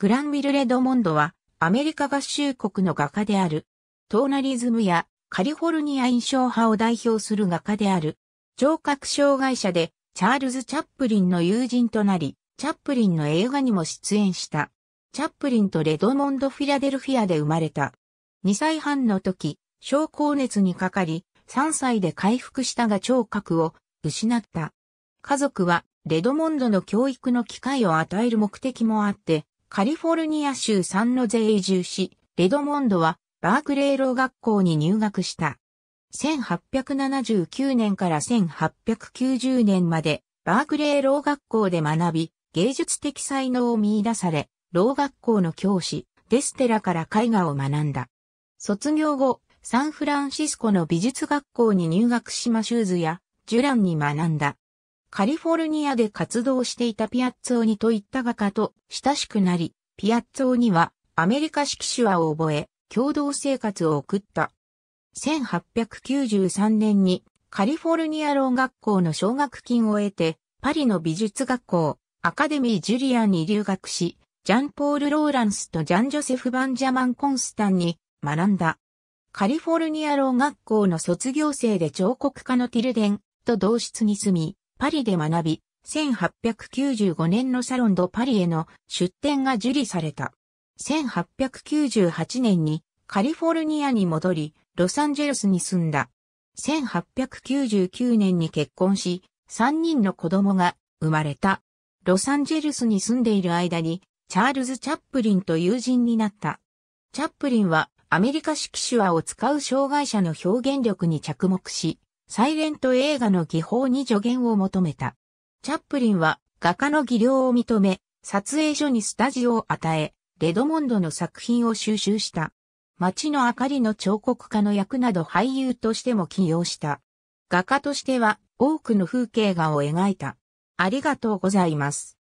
グランウィル・レドモンドは、アメリカ合衆国の画家である。トーナリズムやカリフォルニア印象派を代表する画家である。聴覚障害者で、チャールズ・チャップリンの友人となり、チャップリンの映画にも出演した。チャップリンとレドモンド・フィラデルフィアで生まれた。2歳半の時、小高熱にかかり、3歳で回復したが聴覚を失った。家族はレドモンドの教育の機会を与える目的もあって、カリフォルニア州サンノゼ移住し、レドモンドはバークレーロー学校に入学した。1879年から1890年までバークレーロー学校で学び、芸術的才能を見出され、老学校の教師、デステラから絵画を学んだ。卒業後、サンフランシスコの美術学校に入学しマシューズやジュランに学んだ。カリフォルニアで活動していたピアッツォニといった画家と親しくなり、ピアッツォニはアメリカ式手話を覚え、共同生活を送った。1893年にカリフォルニア老学校の奨学金を得て、パリの美術学校、アカデミー・ジュリアンに留学し、ジャンポール・ローランスとジャン・ジョセフ・バンジャマン・コンスタンに学んだ。カリフォルニア老学校の卒業生で彫刻家のティルデンと同室に住み、パリで学び、1895年のサロンドパリへの出展が受理された。1898年にカリフォルニアに戻り、ロサンゼルスに住んだ。1899年に結婚し、3人の子供が生まれた。ロサンゼルスに住んでいる間に、チャールズ・チャップリンと友人になった。チャップリンはアメリカ式手話を使う障害者の表現力に着目し、サイレント映画の技法に助言を求めた。チャップリンは画家の技量を認め、撮影所にスタジオを与え、レドモンドの作品を収集した。街の明かりの彫刻家の役など俳優としても起用した。画家としては多くの風景画を描いた。ありがとうございます。